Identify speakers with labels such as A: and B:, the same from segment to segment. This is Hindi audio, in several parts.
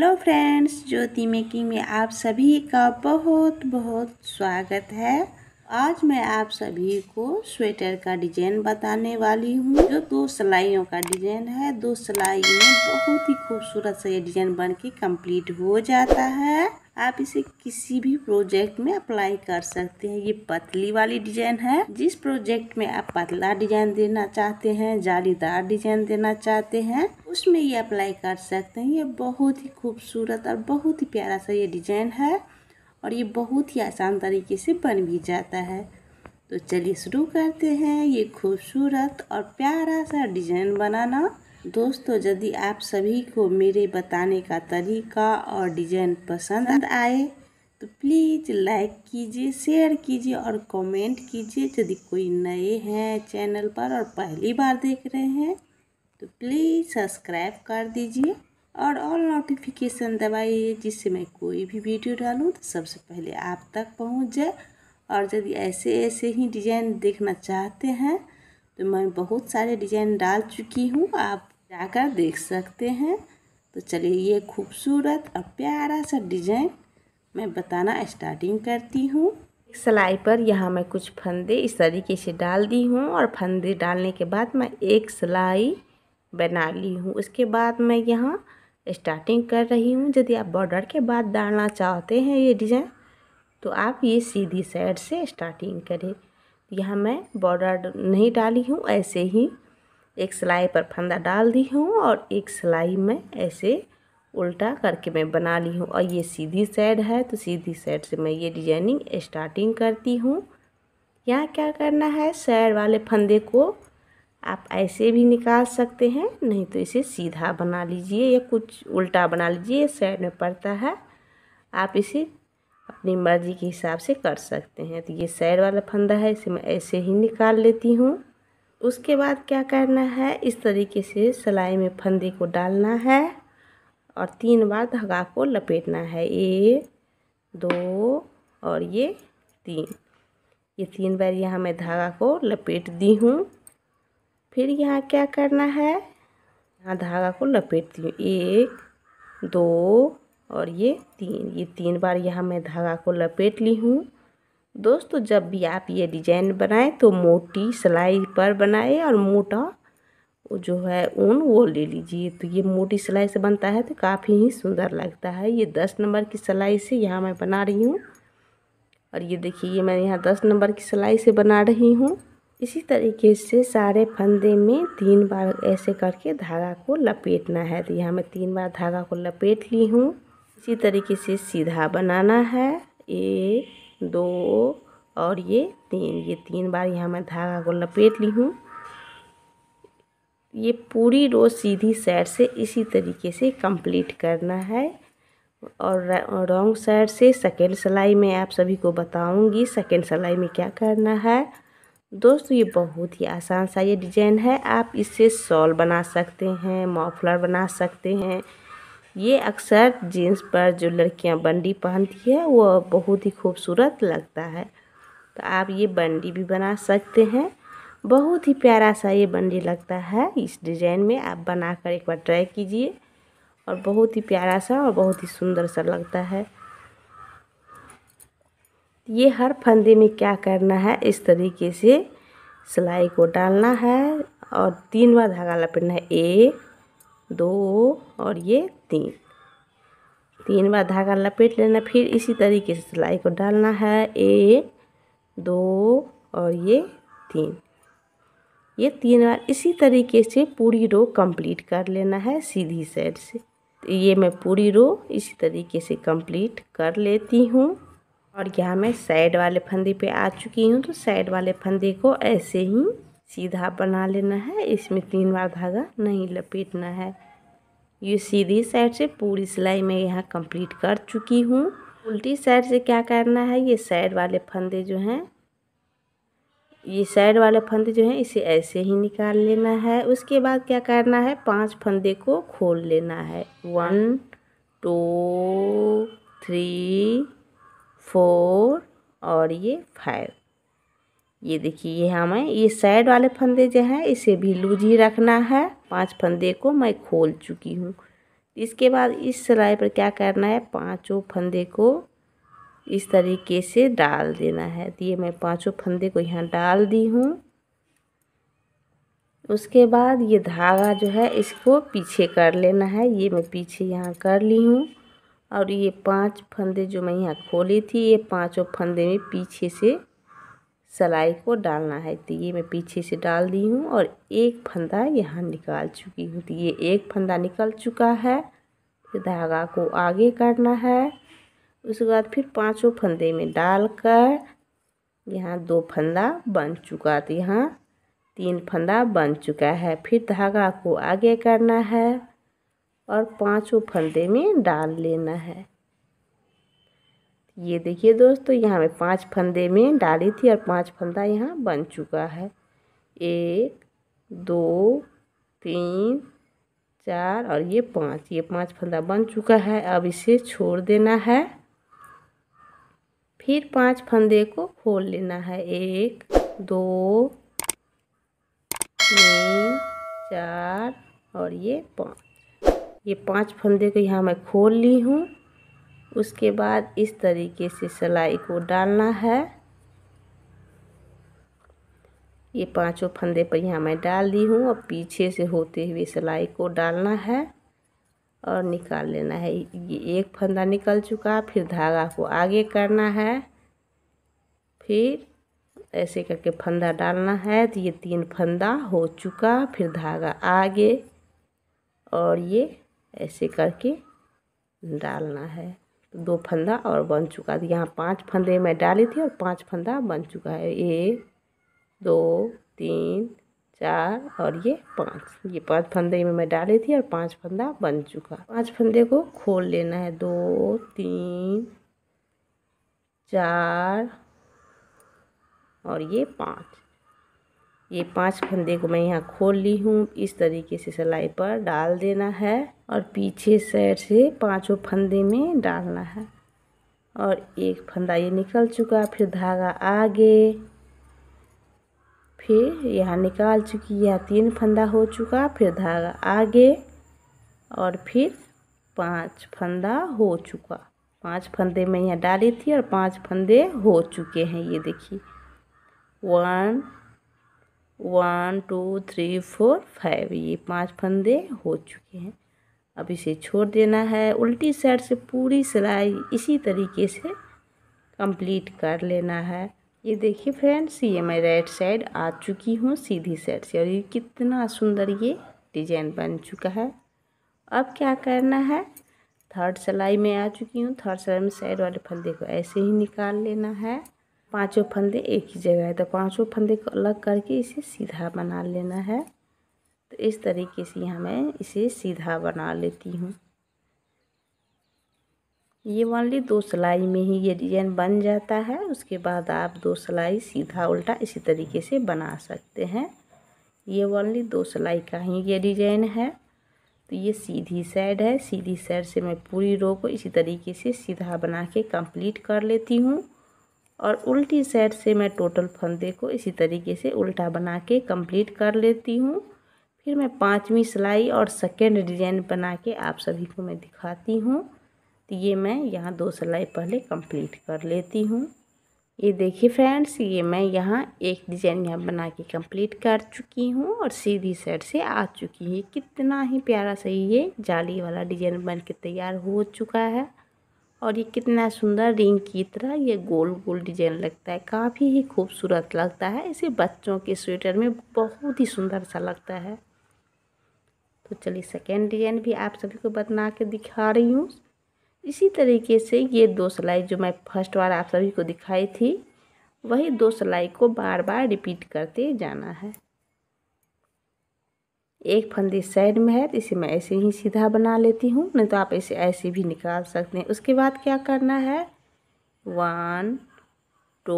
A: हेलो फ्रेंड्स ज्योति मेकिंग में आप सभी का बहुत बहुत स्वागत है आज मैं आप सभी को स्वेटर का डिजाइन बताने वाली हूँ जो दो सिलाइयों का डिजाइन है दो सिलाई में बहुत ही खूबसूरत से ये डिजाइन बन के कम्प्लीट हो जाता है आप इसे किसी भी प्रोजेक्ट में अप्लाई कर सकते हैं ये पतली वाली डिजाइन है जिस प्रोजेक्ट में आप पतला डिजाइन देना चाहते हैं जालीदार डिजाइन देना चाहते हैं उसमें ये अप्लाई कर सकते हैं ये बहुत ही खूबसूरत और बहुत ही प्यारा सा ये डिजाइन है और ये बहुत ही आसान तरीके से बन भी जाता है तो चलिए शुरू करते हैं ये खूबसूरत और प्यारा सा डिजाइन बनाना दोस्तों यदि आप सभी को मेरे बताने का तरीका और डिजाइन पसंद आए तो प्लीज़ लाइक कीजिए शेयर कीजिए और कमेंट कीजिए यदि कोई नए हैं चैनल पर और पहली बार देख रहे हैं तो प्लीज़ सब्सक्राइब कर दीजिए और ऑल नोटिफिकेशन दबाइए जिससे मैं कोई भी वीडियो डालूँ तो सबसे पहले आप तक पहुँच जाए और यदि ऐसे ऐसे ही डिज़ाइन देखना चाहते हैं तो मैं बहुत सारे डिज़ाइन डाल चुकी हूँ आप जाकर देख सकते हैं तो चलिए ये खूबसूरत और प्यारा सा डिज़ाइन मैं बताना स्टार्टिंग करती हूँ सिलाई पर यहाँ मैं कुछ फंदे इस तरीके से डाल दी हूँ और फंदे डालने के बाद मैं एक सिलाई बना ली हूँ उसके बाद मैं यहाँ स्टार्टिंग कर रही हूँ यदि आप बॉर्डर के बाद डालना चाहते हैं ये डिज़ाइन तो आप ये सीधी साइड से स्टार्टिंग करें यहाँ मैं बॉर्डर नहीं डाली हूँ ऐसे ही एक सिलाई पर फंदा डाल दी हूँ और एक सिलाई में ऐसे उल्टा करके मैं बना ली हूँ और ये सीधी साइड है तो सीधी साइड से मैं ये डिजाइनिंग स्टार्टिंग करती हूँ यहाँ क्या करना है साइड वाले फंदे को आप ऐसे भी निकाल सकते हैं नहीं तो इसे सीधा बना लीजिए या कुछ उल्टा बना लीजिए साइड में पड़ता है आप इसे अपनी मर्जी के हिसाब से कर सकते हैं तो ये साइड वाला फंदा है इसे मैं ऐसे ही निकाल लेती हूँ उसके बाद क्या करना है इस तरीके से सिलाई में फंदे को डालना है और तीन बार धागा को लपेटना है एक दो और ये तीन ये तीन बार यहाँ मैं धागा को लपेट दी हूँ फिर यहाँ क्या करना है यहाँ धागा को लपेटती हूँ एक दो और ये तीन ये तीन बार यहाँ मैं धागा को लपेट ली हूँ दोस्तों जब भी आप ये डिजाइन बनाएं तो मोटी सिलाई पर बनाएं और मोटा वो जो है ऊन वो ले लीजिए तो ये मोटी सिलाई से बनता है तो काफ़ी ही सुंदर लगता है ये दस नंबर की सिलाई से यहाँ मैं बना रही हूँ और ये देखिए ये मैं यहाँ दस नंबर की सिलाई से बना रही हूँ इसी तरीके से सारे फंदे में तीन बार ऐसे करके धागा को लपेटना है तो यहाँ मैं तीन बार धागा को लपेट ली हूँ इसी तरीके से सीधा बनाना है एक दो और ये तीन ये तीन बार यहाँ मैं धागा को लपेट ली हूँ ये पूरी रो सीधी साइड से इसी तरीके से कंप्लीट करना है और रॉन्ग साइड से सेकेंड सिलाई में आप सभी को बताऊंगी सेकेंड सिलाई में क्या करना है दोस्तों ये बहुत ही आसान सा ये डिजाइन है आप इससे शॉल बना सकते हैं मॉफलर बना सकते हैं ये अक्सर जीन्स पर जो लड़कियां बंडी पहनती है वो बहुत ही खूबसूरत लगता है तो आप ये बंडी भी बना सकते हैं बहुत ही प्यारा सा ये बंडी लगता है इस डिज़ाइन में आप बनाकर एक बार ट्राई कीजिए और बहुत ही प्यारा सा और बहुत ही सुंदर सा लगता है ये हर फंदे में क्या करना है इस तरीके से सिलाई को डालना है और तीन बार धागा लपेटना है एक दो और ये तीन तीन बार धागा लपेट लेना फिर इसी तरीके से सिलाई को डालना है एक दो और ये तीन ये तीन बार इसी तरीके से पूरी रो कंप्लीट कर लेना है सीधी साइड से ये मैं पूरी रो इसी तरीके से कंप्लीट कर लेती हूँ और यहाँ मैं साइड वाले फंदे पे आ चुकी हूँ तो साइड वाले फंदे को ऐसे ही सीधा बना लेना है इसमें तीन बार धागा नहीं लपेटना है ये सीधी साइड से पूरी सिलाई मैं यहाँ कंप्लीट कर चुकी हूँ उल्टी साइड से क्या करना है ये साइड वाले फंदे जो हैं ये साइड वाले फंदे जो हैं इसे ऐसे ही निकाल लेना है उसके बाद क्या करना है पांच फंदे को खोल लेना है वन टू थ्री फोर और ये फाइव ये देखिए ये हमें ये साइड वाले फंदे जो हैं इसे भी लूज ही रखना है पांच फंदे को मैं खोल चुकी हूँ इसके बाद इस सिलाई पर क्या करना है पांचों फंदे को इस तरीके से डाल देना है तो ये मैं पांचों फंदे को यहाँ डाल दी हूँ उसके बाद ये धागा जो है इसको पीछे कर लेना है ये मैं पीछे यहाँ कर ली हूँ और ये पांच फंदे जो मैं यहाँ खोली थी ये पांचों फंदे में पीछे से सलाई को डालना है तो ये मैं पीछे से डाल दी हूँ और एक फंदा यहाँ निकाल चुकी हूँ तो ये एक फंदा निकल चुका है तो धागा को आगे करना है उसके बाद फिर पांचों फंदे में डाल कर यहाँ दो फंदा बन चुका तो यहाँ तीन फंदा बन चुका है फिर धागा को आगे करना है और पाँचों फंदे में डाल लेना है ये देखिए दोस्तों यहाँ मैं पांच फंदे में डाली थी और पांच फंदा यहाँ बन चुका है एक दो तीन चार और ये पांच ये पांच फंदा बन चुका है अब इसे छोड़ देना है फिर पांच फंदे को खोल लेना है एक दो तीन चार और ये पाँच ये पांच फंदे को यहाँ मैं खोल ली हूँ उसके बाद इस तरीके से सिलाई को डालना है ये पांचों फंदे पर यहाँ मैं डाल दी हूँ और पीछे से होते हुए सिलाई को डालना है और निकाल लेना है ये एक फंदा निकल चुका फिर धागा को आगे करना है फिर ऐसे करके फंदा डालना है तो ये तीन फंदा हो चुका फिर धागा आगे और ये ऐसे करके डालना है तो दो फंदा और बन चुका है यहाँ पांच फंदे मैं डाली थी और पांच फंदा बन चुका है एक दो तीन चार और ये पांच ये पांच फंदे में मैं डाली थी और पांच फंदा बन चुका पांच फंदे को खोल लेना है दो तीन चार और ये पांच ये पांच फंदे को मैं यहाँ खोल ली हूँ इस तरीके से सिलाई पर डाल देना है और पीछे साइड से पांचों फंदे में डालना है और एक फंदा ये निकल चुका फिर धागा आगे फिर यहाँ निकाल चुकी है तीन फंदा हो चुका फिर धागा आगे और फिर पांच फंदा हो चुका पांच फंदे मैं यहाँ डाली थी और पांच फंदे हो चुके हैं ये देखिए one one two three four five ये पांच फंदे हो चुके हैं अब इसे छोड़ देना है उल्टी साइड से पूरी सिलाई इसी तरीके से कंप्लीट कर लेना है ये देखिए फ्रेंड्स ये मैं राइट साइड आ चुकी हूँ सीधी साइड से और ये कितना सुंदर ये डिजाइन बन चुका है अब क्या करना है थर्ड सिलाई में आ चुकी हूँ थर्ड सिलाई में साइड वाले फल देखो ऐसे ही निकाल लेना है पांचों फंदे एक ही जगह है तो पांचों फंदे को अलग करके इसे सीधा बना लेना है तो इस तरीके से यहाँ मैं इसे सीधा बना लेती हूँ ये ओनली दो सिलाई में ही ये डिजाइन बन जाता है उसके बाद आप दो सिलाई सीधा उल्टा इसी तरीके से बना सकते हैं ये ओनली दो सिलाई का ही ये डिजाइन है तो ये सीधी साइड है सीधी साइड से मैं पूरी रो को इसी तरीके से सीधा बना के कंप्लीट कर लेती हूँ और उल्टी साइड से मैं टोटल फंदे को इसी तरीके से उल्टा बना के कंप्लीट कर लेती हूँ फिर मैं पाँचवीं सिलाई और सेकेंड डिजाइन बना के आप सभी को मैं दिखाती हूँ तो ये मैं यहाँ दो सिलाई पहले कंप्लीट कर लेती हूँ ये देखिए फ्रेंड्स ये मैं यहाँ एक डिज़ाइन यहाँ बना के कंप्लीट कर चुकी हूँ और सीधी साइड से आ चुकी है कितना ही प्यारा सही ये जाली वाला डिज़ाइन बन के तैयार हो चुका है और ये कितना सुंदर रिंग की तरह ये गोल गोल डिजाइन लगता है काफ़ी ही खूबसूरत लगता है इसे बच्चों के स्वेटर में बहुत ही सुंदर सा लगता है तो चलिए सेकेंड डिजाइन भी आप सभी को बना के दिखा रही हूँ इसी तरीके से ये दो सिलाई जो मैं फर्स्ट बार आप सभी को दिखाई थी वही दो सिलाई को बार बार रिपीट करते जाना है एक फंदी साइड में है तो इसे मैं ऐसे ही सीधा बना लेती हूँ नहीं तो आप इसे ऐसे भी निकाल सकते हैं उसके बाद क्या करना है वन टू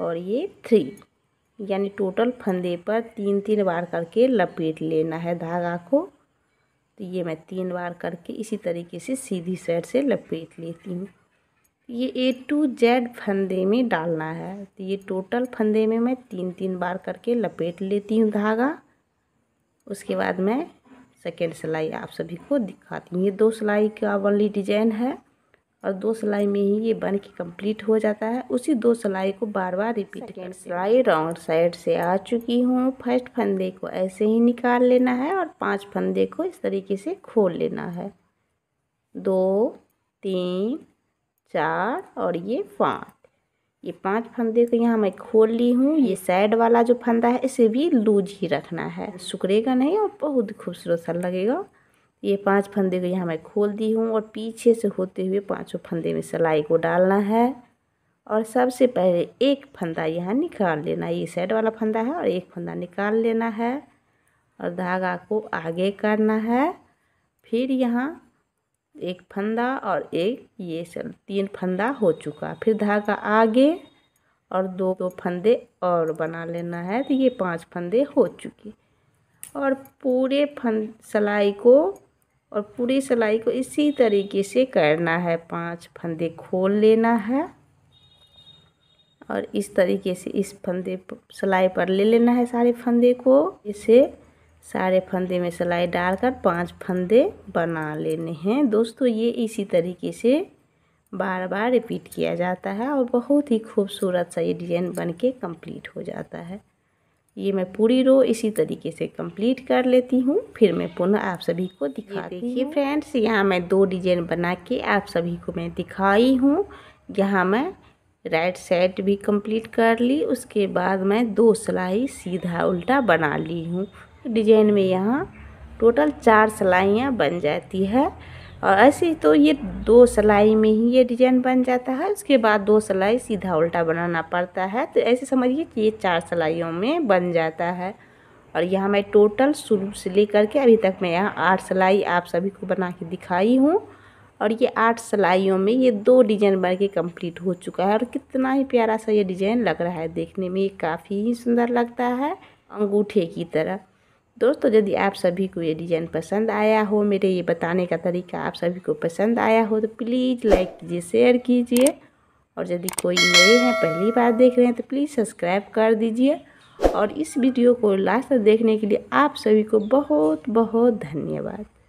A: और ये थ्री यानी टोटल फंदे पर तीन तीन बार करके लपेट लेना है धागा को तो ये मैं तीन बार करके इसी तरीके से सीधी साइड से लपेट लेती हूँ ये ए टू जेड फंदे में डालना है तो ये टोटल फंदे में मैं तीन तीन बार करके लपेट लेती हूँ धागा उसके बाद मैं सेकेंड सिलाई आप सभी को दिखाती हूँ ये दो सिलाई का वनली डिजाइन है और दो सिलाई में ही ये बन के कम्प्लीट हो जाता है उसी दो सिलाई को बार बार रिपीट करें सिलाई राउंड साइड से आ चुकी हूँ फर्स्ट फंदे को ऐसे ही निकाल लेना है और पांच फंदे को इस तरीके से खोल लेना है दो तीन चार और ये पाँच ये पांच फंदे को यहाँ मैं खोल ली हूँ ये साइड वाला जो फंदा है इसे भी लूज ही रखना है सुखड़ेगा नहीं और बहुत खूबसूरत सा लगेगा ये पांच फंदे को यहाँ मैं खोल दी हूँ और पीछे से होते हुए पांचों फंदे में सिलाई को डालना है और सबसे पहले एक फंदा यहाँ निकाल लेना ये साइड वाला फंदा है और एक फंदा निकाल लेना है और धागा को आगे करना है फिर यहाँ एक फंदा और एक ये सब तीन फंदा हो चुका फिर धागा आगे और दो दो फंदे और बना लेना है तो ये पांच फंदे हो चुके और पूरे फन सलाई को और पूरी सिलाई को इसी तरीके से करना है पांच फंदे खोल लेना है और इस तरीके से इस फंदे सिलाई पर ले लेना है सारे फंदे को इसे सारे फंदे में सिलाई डालकर पांच फंदे बना लेने हैं दोस्तों ये इसी तरीके से बार बार रिपीट किया जाता है और बहुत ही खूबसूरत सा ये डिज़ाइन बन के कम्प्लीट हो जाता है ये मैं पूरी रो इसी तरीके से कंप्लीट कर लेती हूँ फिर मैं पुनः आप सभी को दिखाती देखिए फ्रेंड्स यहाँ मैं दो डिजाइन बना के आप सभी को मैं दिखाई हूँ यहाँ मैं राइट साइड भी कंप्लीट कर ली उसके बाद मैं दो सिलाई सीधा उल्टा बना ली हूँ डिजाइन में यहाँ टोटल चार सिलाइयाँ बन जाती है और ऐसे ही तो ये दो सिलाई में ही ये डिजाइन बन जाता है उसके बाद दो सिलाई सीधा उल्टा बनाना पड़ता है तो ऐसे समझिए कि ये चार सिलाइयों में बन जाता है और यहाँ मैं टोटल शुरू से लेकर के अभी तक मैं यहाँ आठ सिलाई आप सभी को बना के दिखाई हूँ और ये आठ सिलाइयों में ये दो डिजाइन बन के कम्प्लीट हो चुका है और कितना ही प्यारा सा ये डिजाइन लग रहा है देखने में ये काफ़ी ही सुंदर लगता है अंगूठे की तरह दोस्तों यदि आप सभी को ये डिज़ाइन पसंद आया हो मेरे ये बताने का तरीका आप सभी को पसंद आया हो तो प्लीज़ लाइक कीजिए शेयर कीजिए और यदि कोई नए हैं पहली बार देख रहे हैं तो प्लीज़ सब्सक्राइब कर दीजिए और इस वीडियो को लास्ट तक देखने के लिए आप सभी को बहुत बहुत धन्यवाद